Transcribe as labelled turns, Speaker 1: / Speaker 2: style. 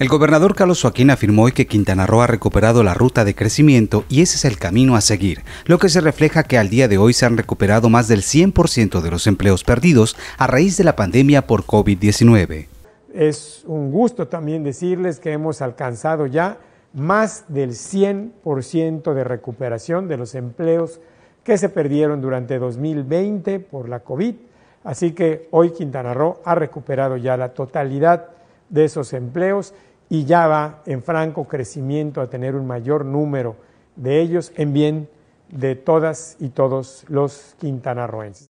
Speaker 1: El gobernador Carlos Joaquín afirmó hoy que Quintana Roo ha recuperado la ruta de crecimiento y ese es el camino a seguir, lo que se refleja que al día de hoy se han recuperado más del 100% de los empleos perdidos a raíz de la pandemia por COVID-19.
Speaker 2: Es un gusto también decirles que hemos alcanzado ya más del 100% de recuperación de los empleos que se perdieron durante 2020 por la COVID, así que hoy Quintana Roo ha recuperado ya la totalidad de esos empleos y ya va en franco crecimiento a tener un mayor número de ellos en bien de todas y todos los quintanarroenses.